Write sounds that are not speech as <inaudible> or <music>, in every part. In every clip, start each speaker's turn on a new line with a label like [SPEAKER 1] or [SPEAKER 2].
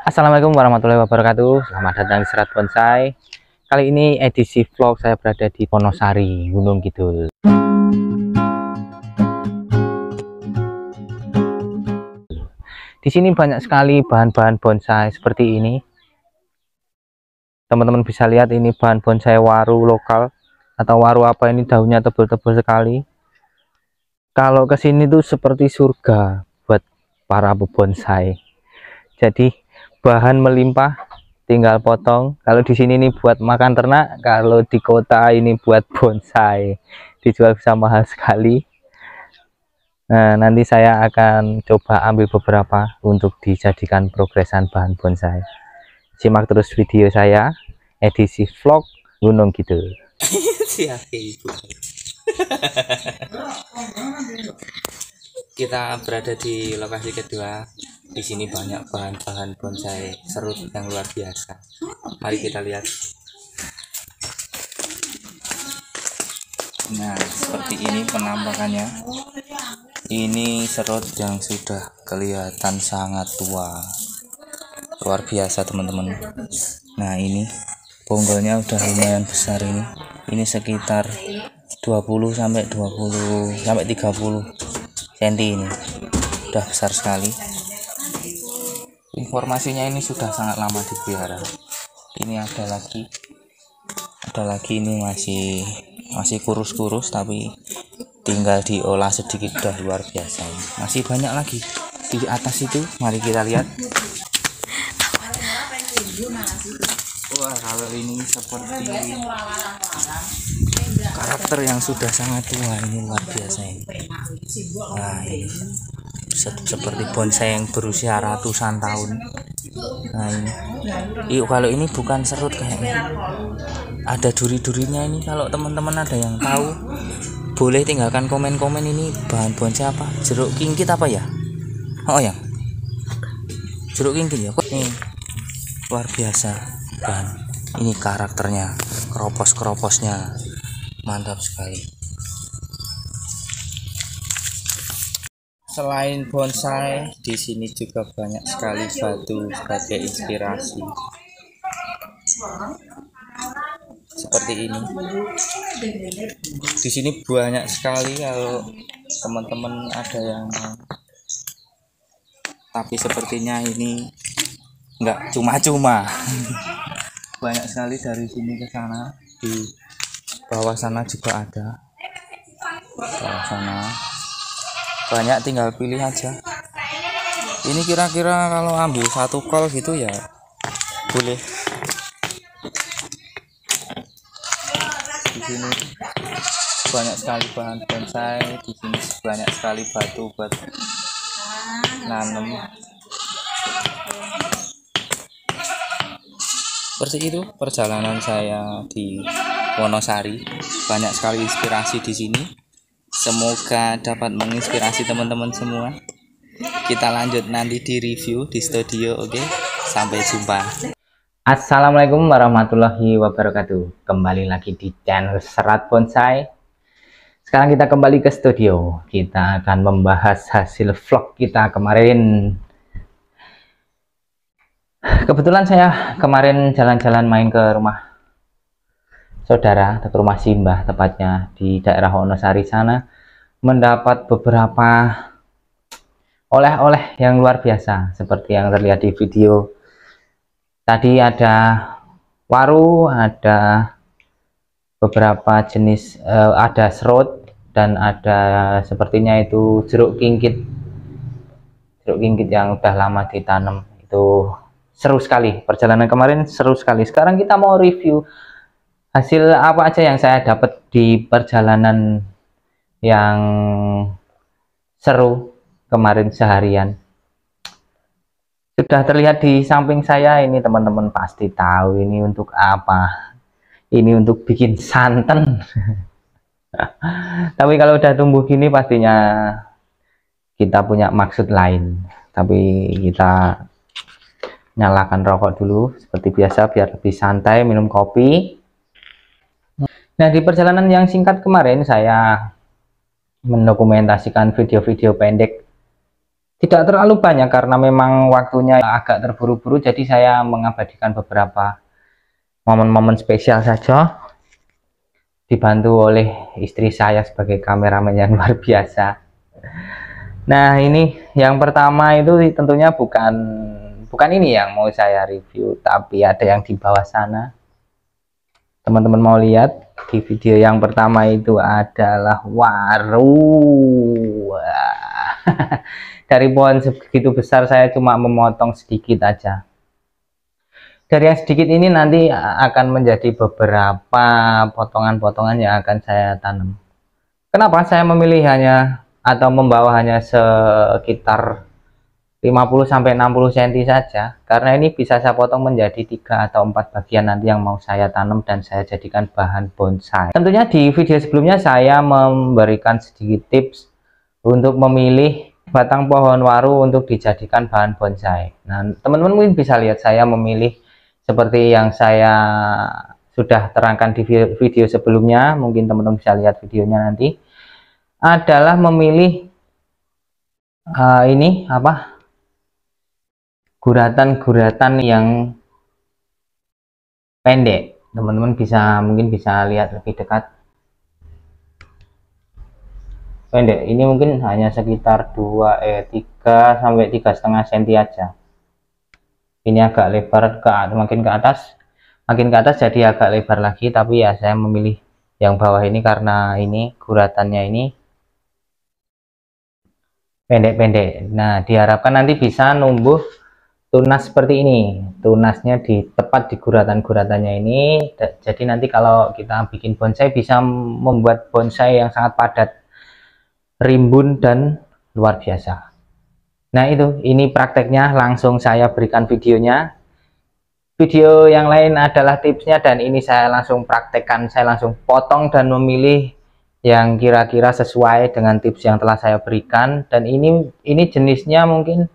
[SPEAKER 1] Assalamualaikum warahmatullahi wabarakatuh Selamat datang di Serat Bonsai Kali ini edisi vlog saya berada di Ponosari, Gunung Kidul Di sini banyak sekali bahan-bahan bonsai seperti ini Teman-teman bisa lihat ini bahan bonsai waru lokal Atau waru apa ini daunnya tebal-tebal sekali Kalau kesini tuh seperti surga buat para bonsai jadi bahan melimpah tinggal potong kalau di sini ini buat makan ternak kalau di kota ini buat bonsai dijual bisa mahal sekali nah nanti saya akan coba ambil beberapa untuk dijadikan progresan bahan bonsai simak terus video saya edisi vlog Gunung gitu <laughs> Siap, gitu. <laughs> kita berada di lokasi kedua di sini banyak bahan-bahan bonsai serut yang luar biasa mari kita lihat nah seperti ini penampakannya ini serut yang sudah kelihatan sangat tua luar biasa teman-teman nah ini bonggolnya udah lumayan besar ini ini sekitar 20 sampai 20 sampai 30 senti ini sudah besar sekali informasinya ini sudah sangat lama dipelihara ini ada lagi ada lagi ini masih masih kurus-kurus tapi tinggal diolah sedikit sudah luar biasa masih banyak lagi di atas itu mari kita lihat wah kalau ini seperti karakter yang sudah sangat tua ini luar biasa ini nah ini seperti bonsai yang berusia ratusan tahun nah ini yuk kalau ini bukan serut kayaknya ada duri-durinya ini kalau teman-teman ada yang tahu boleh tinggalkan komen-komen ini bahan bonsai apa jeruk kingkit apa ya oh ya jeruk kingkit ya kok ini luar biasa bahan ini karakternya keropos-keroposnya mantap sekali selain bonsai di sini juga banyak sekali batu sebagai inspirasi seperti ini di sini banyak sekali kalau teman-teman ada yang tapi sepertinya ini enggak cuma-cuma <laughs> banyak sekali dari sini ke sana di bawah sana juga ada bawah sana banyak tinggal pilih aja ini kira-kira kalau ambil satu kol gitu ya boleh di sini banyak sekali bahan bonsai di sini banyak sekali batu buat nanam seperti itu perjalanan saya di Wonosari. Banyak sekali inspirasi di sini. Semoga dapat menginspirasi teman-teman semua. Kita lanjut nanti di review di studio, oke? Okay? Sampai jumpa. Assalamualaikum warahmatullahi wabarakatuh. Kembali lagi di channel Serat Bonsai. Sekarang kita kembali ke studio. Kita akan membahas hasil vlog kita kemarin kebetulan saya kemarin jalan-jalan main ke rumah saudara ke rumah simbah tepatnya di daerah Wonosari sana mendapat beberapa oleh-oleh yang luar biasa seperti yang terlihat di video tadi ada waru ada beberapa jenis uh, ada serut dan ada sepertinya itu jeruk kingkit jeruk kingkit yang udah lama ditanam itu seru sekali perjalanan kemarin seru sekali sekarang kita mau review hasil apa aja yang saya dapat di perjalanan yang seru kemarin seharian sudah terlihat di samping saya ini teman-teman pasti tahu ini untuk apa ini untuk bikin santan <laughs> tapi kalau udah tumbuh gini pastinya kita punya maksud lain tapi kita nyalakan rokok dulu seperti biasa biar lebih santai minum kopi Nah, di perjalanan yang singkat kemarin saya mendokumentasikan video-video pendek. Tidak terlalu banyak karena memang waktunya agak terburu-buru jadi saya mengabadikan beberapa momen-momen spesial saja dibantu oleh istri saya sebagai kameramen yang <laughs> luar biasa. Nah, ini yang pertama itu tentunya bukan bukan ini yang mau saya review tapi ada yang di bawah sana. Teman-teman mau lihat? di video yang pertama itu adalah waru <laughs> dari pohon segitu besar saya cuma memotong sedikit aja dari yang sedikit ini nanti akan menjadi beberapa potongan-potongan yang akan saya tanam kenapa saya memilih hanya atau membawa hanya sekitar 50 sampai 60 cm saja karena ini bisa saya potong menjadi tiga atau empat bagian nanti yang mau saya tanam dan saya jadikan bahan bonsai tentunya di video sebelumnya saya memberikan sedikit tips untuk memilih batang pohon waru untuk dijadikan bahan bonsai nah teman-teman mungkin bisa lihat saya memilih seperti yang saya sudah terangkan di video sebelumnya mungkin teman-teman bisa lihat videonya nanti adalah memilih uh, ini apa guratan-guratan yang pendek teman-teman bisa mungkin bisa lihat lebih dekat pendek ini mungkin hanya sekitar 2 eh 3 sampai tiga setengah senti aja ini agak lebar ke makin ke atas makin ke atas jadi agak lebar lagi tapi ya saya memilih yang bawah ini karena ini guratannya ini pendek-pendek nah diharapkan nanti bisa numbuh tunas seperti ini tunasnya di tepat di guratan-guratannya ini jadi nanti kalau kita bikin bonsai bisa membuat bonsai yang sangat padat rimbun dan luar biasa nah itu ini prakteknya langsung saya berikan videonya video yang lain adalah tipsnya dan ini saya langsung praktekkan saya langsung potong dan memilih yang kira-kira sesuai dengan tips yang telah saya berikan dan ini ini jenisnya mungkin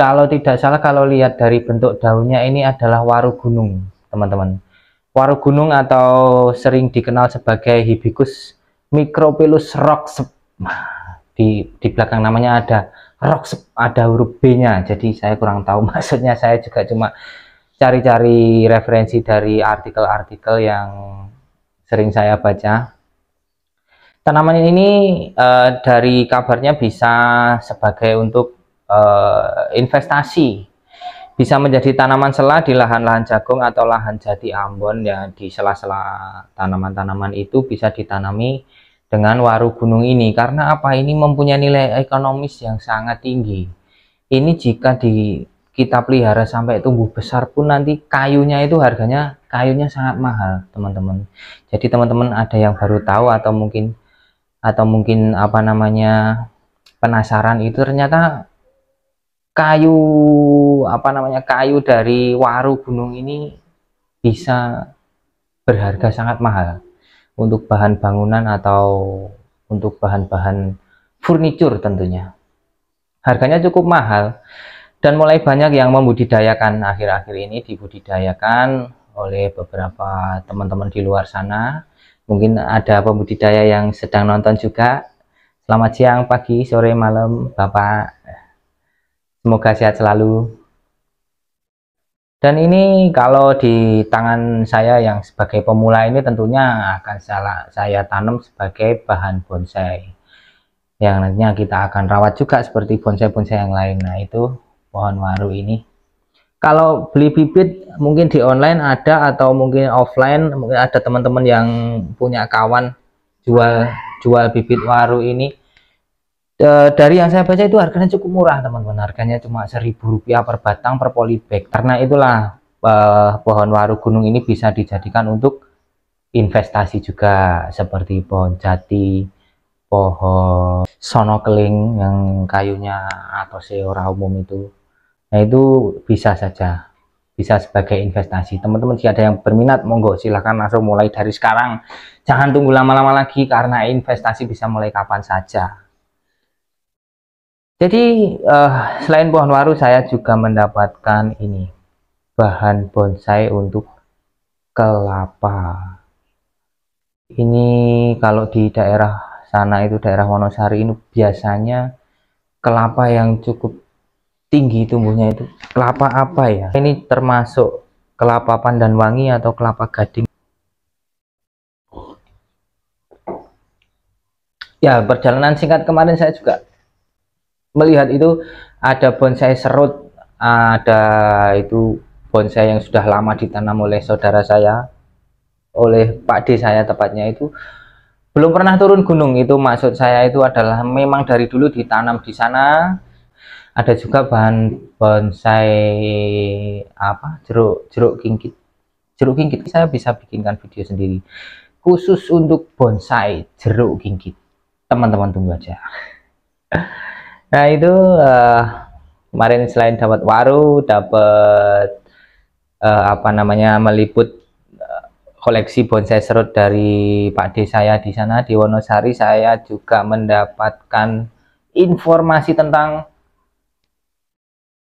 [SPEAKER 1] kalau tidak salah kalau lihat dari bentuk daunnya ini adalah waru gunung teman-teman waru gunung atau sering dikenal sebagai hibiscus micropilus roxb di di belakang namanya ada roxb ada huruf B nya jadi saya kurang tahu <laughs> maksudnya saya juga cuma cari-cari referensi dari artikel-artikel yang sering saya baca tanaman ini uh, dari kabarnya bisa sebagai untuk uh, investasi bisa menjadi tanaman sela di lahan-lahan jagung atau lahan jati Ambon ya di sela-sela tanaman-tanaman itu bisa ditanami dengan waru gunung ini karena apa ini mempunyai nilai ekonomis yang sangat tinggi ini jika di kita pelihara sampai tumbuh besar pun nanti kayunya itu harganya kayunya sangat mahal teman-teman jadi teman-teman ada yang baru tahu atau mungkin atau mungkin apa namanya penasaran itu ternyata kayu apa namanya kayu dari waru gunung ini bisa berharga sangat mahal untuk bahan bangunan atau untuk bahan-bahan furniture tentunya harganya cukup mahal dan mulai banyak yang membudidayakan akhir-akhir ini dibudidayakan oleh beberapa teman-teman di luar sana mungkin ada pembudidaya yang sedang nonton juga selamat siang pagi sore malam bapak Semoga sehat selalu. Dan ini kalau di tangan saya yang sebagai pemula ini tentunya akan salah saya tanam sebagai bahan bonsai. Yang nantinya kita akan rawat juga seperti bonsai-bonsai yang lain. Nah, itu pohon waru ini. Kalau beli bibit mungkin di online ada atau mungkin offline mungkin ada teman-teman yang punya kawan jual jual bibit waru ini e, dari yang saya baca itu harganya cukup murah teman-teman harganya cuma seribu rupiah per batang per polybag karena itulah e, pohon waru gunung ini bisa dijadikan untuk investasi juga seperti pohon jati pohon sono keling yang kayunya atau seora umum itu nah itu bisa saja bisa sebagai investasi teman-teman jika ada yang berminat monggo silahkan langsung mulai dari sekarang jangan tunggu lama-lama lagi karena investasi bisa mulai kapan saja jadi uh, selain pohon waru saya juga mendapatkan ini bahan bonsai untuk kelapa. Ini kalau di daerah sana itu daerah Wonosari ini biasanya kelapa yang cukup tinggi tumbuhnya itu kelapa apa ya? Ini termasuk kelapa pandan wangi atau kelapa gading. Ya perjalanan singkat kemarin saya juga melihat itu ada bonsai serut ada itu bonsai yang sudah lama ditanam oleh saudara saya oleh Pak D saya tepatnya itu belum pernah turun gunung itu maksud saya itu adalah memang dari dulu ditanam di sana ada juga bahan bonsai apa jeruk jeruk kingkit jeruk kingkit saya bisa bikinkan video sendiri khusus untuk bonsai jeruk kingkit teman-teman tunggu aja <laughs> nah itu uh, kemarin selain dapat waru dapat uh, apa namanya meliput eh, koleksi bonsai serut dari Pak D saya di sana di Wonosari saya juga mendapatkan informasi tentang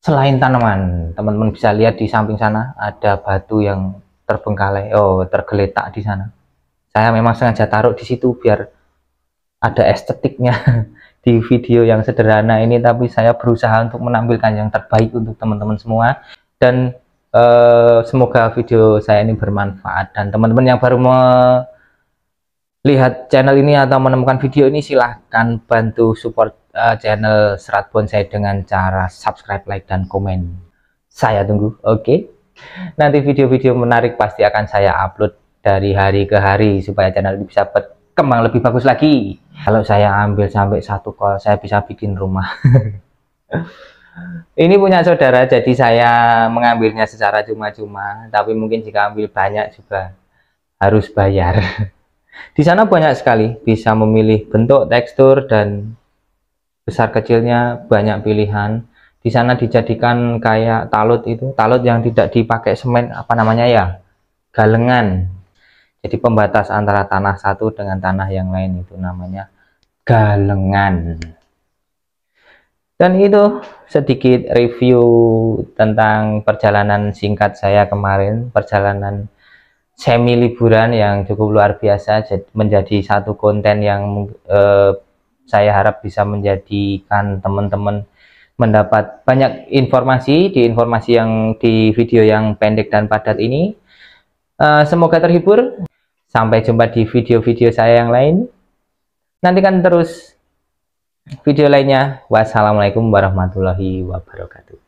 [SPEAKER 1] selain tanaman teman-teman bisa lihat di samping sana ada batu yang terbengkalai oh tergeletak di sana saya memang sengaja taruh di situ biar ada estetiknya <laughs> di video yang sederhana ini tapi saya berusaha untuk menampilkan yang terbaik untuk teman-teman semua dan eh, semoga video saya ini bermanfaat dan teman-teman yang baru melihat channel ini atau menemukan video ini silahkan bantu support eh, channel Serat Bonsai dengan cara subscribe, like, dan komen saya tunggu, oke okay? nanti video-video menarik pasti akan saya upload dari hari ke hari supaya channel ini bisa kembang lebih bagus lagi kalau saya ambil sampai satu kol saya bisa bikin rumah <laughs> ini punya saudara jadi saya mengambilnya secara cuma-cuma tapi mungkin jika ambil banyak juga harus bayar <laughs> di sana banyak sekali bisa memilih bentuk tekstur dan besar kecilnya banyak pilihan di sana dijadikan kayak talut itu talut yang tidak dipakai semen apa namanya ya galengan jadi pembatas antara tanah satu dengan tanah yang lain itu namanya galengan. Dan itu sedikit review tentang perjalanan singkat saya kemarin, perjalanan semi liburan yang cukup luar biasa menjadi satu konten yang eh, saya harap bisa menjadikan teman-teman mendapat banyak informasi di informasi yang di video yang pendek dan padat ini. uh, semoga terhibur. Sampai jumpa di video-video saya yang lain. Nantikan terus video lainnya. Wassalamualaikum warahmatullahi wabarakatuh.